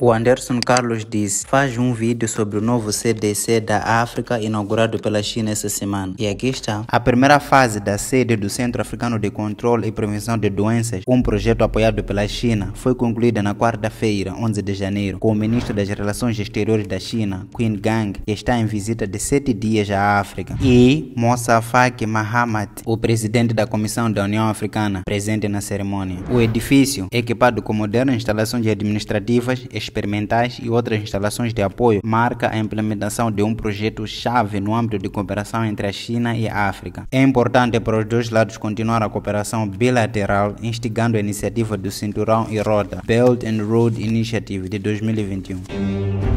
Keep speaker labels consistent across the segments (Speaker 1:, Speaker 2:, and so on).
Speaker 1: O Anderson Carlos disse, faz um vídeo sobre o novo CDC da África inaugurado pela China essa semana. E aqui está. A primeira fase da sede do Centro Africano de Controle e Prevenção de Doenças, um projeto apoiado pela China, foi concluída na quarta-feira, 11 de janeiro, com o ministro das Relações Exteriores da China, Qin Gang, que está em visita de sete dias à África, e Faki Mahamat, o presidente da Comissão da União Africana, presente na cerimônia. O edifício, equipado com modernas instalações administrativas, experimentais e outras instalações de apoio, marca a implementação de um projeto-chave no âmbito de cooperação entre a China e a África. É importante para os dois lados continuar a cooperação bilateral, instigando a iniciativa do Cinturão e Roda, Belt and Road Initiative de 2021.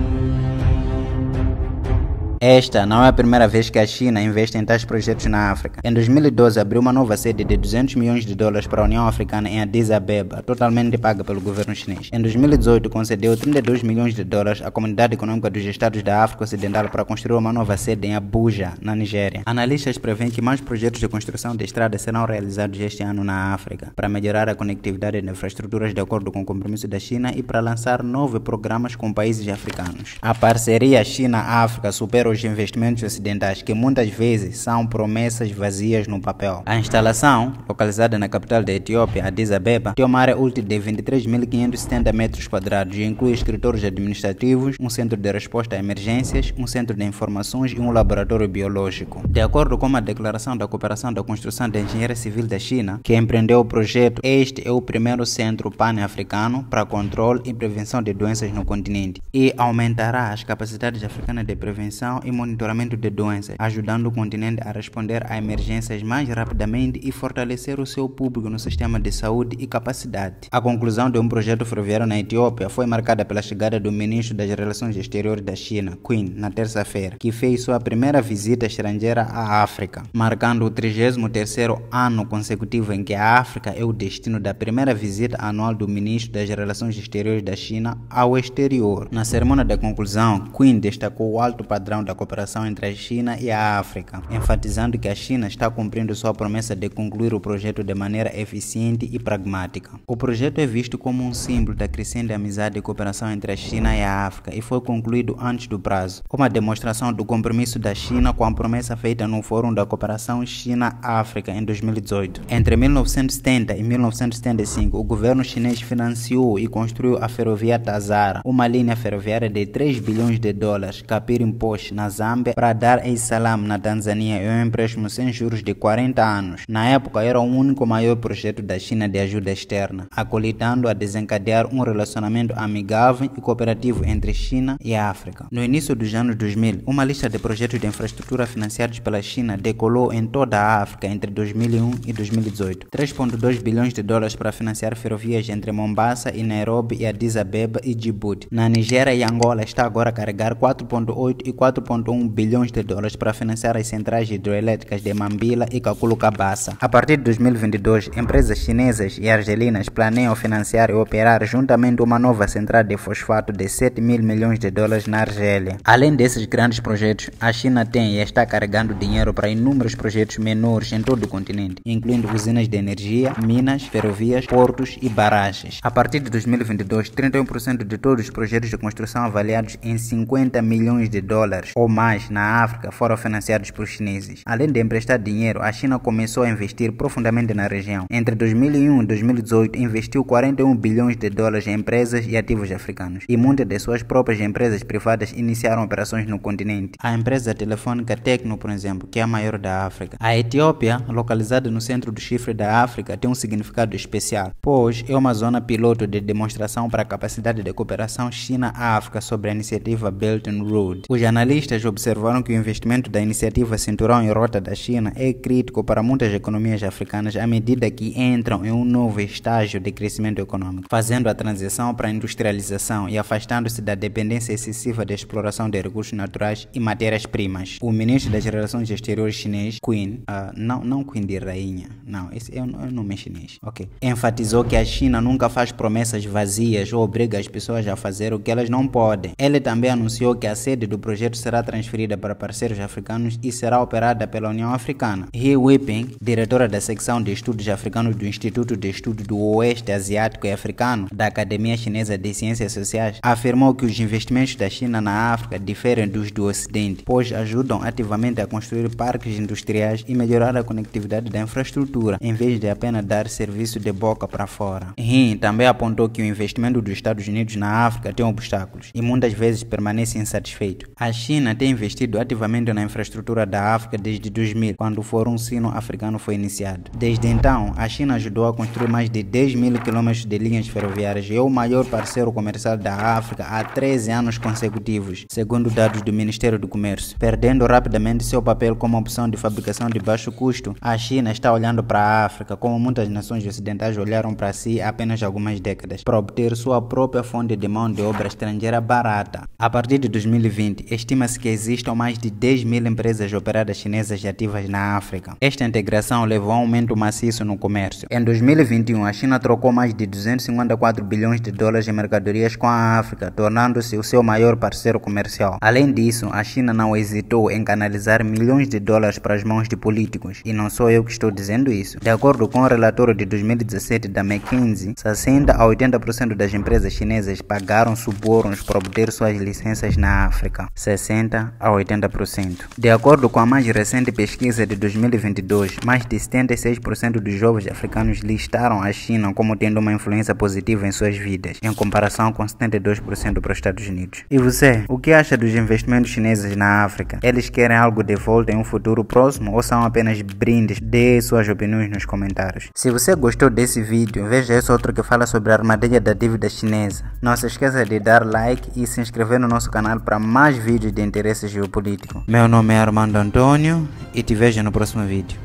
Speaker 1: Esta não é a primeira vez que a China investe em tais projetos na África. Em 2012, abriu uma nova sede de 200 milhões de dólares para a União Africana em Addis Abeba, totalmente paga pelo governo chinês. Em 2018, concedeu 32 milhões de dólares à Comunidade Econômica dos Estados da África Ocidental para construir uma nova sede em Abuja, na Nigéria. Analistas prevêem que mais projetos de construção de estradas serão realizados este ano na África, para melhorar a conectividade de infraestruturas de acordo com o compromisso da China e para lançar novos programas com países africanos. A parceria China-África supera os investimentos ocidentais que muitas vezes são promessas vazias no papel. A instalação, localizada na capital da Etiópia, Addis Abeba, tem é uma área útil de 23.570 metros quadrados e inclui escritórios administrativos, um centro de resposta a emergências, um centro de informações e um laboratório biológico. De acordo com a Declaração da Cooperação da Construção da Engenharia Civil da China, que empreendeu o projeto, este é o primeiro centro pan-africano para controle e prevenção de doenças no continente e aumentará as capacidades africanas de prevenção e monitoramento de doenças, ajudando o continente a responder a emergências mais rapidamente e fortalecer o seu público no sistema de saúde e capacidade. A conclusão de um projeto ferroviário na Etiópia foi marcada pela chegada do ministro das Relações Exteriores da China, Quinn, na terça-feira, que fez sua primeira visita estrangeira à África, marcando o 33º ano consecutivo em que a África é o destino da primeira visita anual do ministro das Relações Exteriores da China ao exterior. Na cerimônia de conclusão, Quinn destacou o alto padrão da cooperação entre a China e a África, enfatizando que a China está cumprindo sua promessa de concluir o projeto de maneira eficiente e pragmática. O projeto é visto como um símbolo da crescente amizade e cooperação entre a China e a África e foi concluído antes do prazo, uma demonstração do compromisso da China com a promessa feita no Fórum da Cooperação China-África em 2018. Entre 1970 e 1975, o governo chinês financiou e construiu a ferrovia Tazara, uma linha ferroviária de 3 bilhões de dólares, capir imposto na Zâmbia para dar a salam na Tanzânia e é um empréstimo sem juros de 40 anos. Na época, era o único maior projeto da China de ajuda externa, acolitando a desencadear um relacionamento amigável e cooperativo entre China e África. No início dos anos 2000, uma lista de projetos de infraestrutura financiados pela China decolou em toda a África entre 2001 e 2018. 3,2 bilhões de dólares para financiar ferrovias entre Mombasa e Nairobi e Addis Abeba e Djibouti. Na Nigéria e Angola está agora a carregar 4,8 e 4 1,1 bilhões de dólares para financiar as centrais hidroelétricas de Mambila e Kakulu-Kabassa. A partir de 2022, empresas chinesas e argelinas planeiam financiar e operar juntamente uma nova central de fosfato de 7 mil milhões de dólares na Argélia. Além desses grandes projetos, a China tem e está carregando dinheiro para inúmeros projetos menores em todo o continente, incluindo usinas de energia, minas, ferrovias, portos e barragens. A partir de 2022, 31% de todos os projetos de construção avaliados em 50 milhões de dólares ou mais na África foram financiados pelos chineses. Além de emprestar dinheiro, a China começou a investir profundamente na região. Entre 2001 e 2018, investiu 41 bilhões de dólares em empresas e ativos africanos, e muitas de suas próprias empresas privadas iniciaram operações no continente. A empresa telefônica Tecno, por exemplo, que é a maior da África. A Etiópia, localizada no centro do chifre da África, tem um significado especial, pois é uma zona piloto de demonstração para a capacidade de cooperação China-África sobre a iniciativa Belt and Road. Os analistas Analistas observaram que o investimento da iniciativa Cinturão e Rota da China é crítico para muitas economias africanas à medida que entram em um novo estágio de crescimento econômico, fazendo a transição para a industrialização e afastando-se da dependência excessiva da exploração de recursos naturais e matérias-primas. O ministro das Relações Exteriores chinês, Queen, uh, ah, não, não Queen de rainha, não, esse é o é nome chinês, ok, enfatizou que a China nunca faz promessas vazias ou obriga as pessoas a fazer o que elas não podem. Ele também anunciou que a sede do projeto será será transferida para parceiros africanos e será operada pela União Africana. He Whipping, diretora da secção de estudos africanos do Instituto de Estudo do Oeste Asiático e Africano da Academia Chinesa de Ciências Sociais, afirmou que os investimentos da China na África diferem dos do Ocidente, pois ajudam ativamente a construir parques industriais e melhorar a conectividade da infraestrutura, em vez de apenas dar serviço de boca para fora. Rin também apontou que o investimento dos Estados Unidos na África tem obstáculos e muitas vezes permanece insatisfeito. A China China tem investido ativamente na infraestrutura da África desde 2000, quando o Fórum Sino-Africano foi iniciado. Desde então, a China ajudou a construir mais de 10 mil quilômetros de linhas ferroviárias e é o maior parceiro comercial da África há 13 anos consecutivos, segundo dados do Ministério do Comércio. Perdendo rapidamente seu papel como opção de fabricação de baixo custo, a China está olhando para a África como muitas nações ocidentais olharam para si há apenas algumas décadas, para obter sua própria fonte de mão de obra estrangeira barata. A partir de 2020, estima estima-se que existam mais de 10 mil empresas operadas chinesas ativas na África. Esta integração levou a um aumento maciço no comércio. Em 2021, a China trocou mais de 254 bilhões de dólares em mercadorias com a África, tornando-se o seu maior parceiro comercial. Além disso, a China não hesitou em canalizar milhões de dólares para as mãos de políticos. E não sou eu que estou dizendo isso. De acordo com o relatório de 2017 da McKinsey, 60 a 80% das empresas chinesas pagaram subornos para obter suas licenças na África. 60 70% a 80%. De acordo com a mais recente pesquisa de 2022, mais de 76% dos jovens africanos listaram a China como tendo uma influência positiva em suas vidas, em comparação com 72% para os Estados Unidos. E você, o que acha dos investimentos chineses na África? Eles querem algo de volta em um futuro próximo ou são apenas brindes? Dê suas opiniões nos comentários. Se você gostou desse vídeo, veja esse outro que fala sobre a armadilha da dívida chinesa. Não se esqueça de dar like e se inscrever no nosso canal para mais vídeos de interesse geopolítico. Meu nome é Armando Antônio e te vejo no próximo vídeo.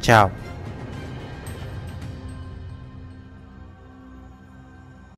Speaker 1: Tchau!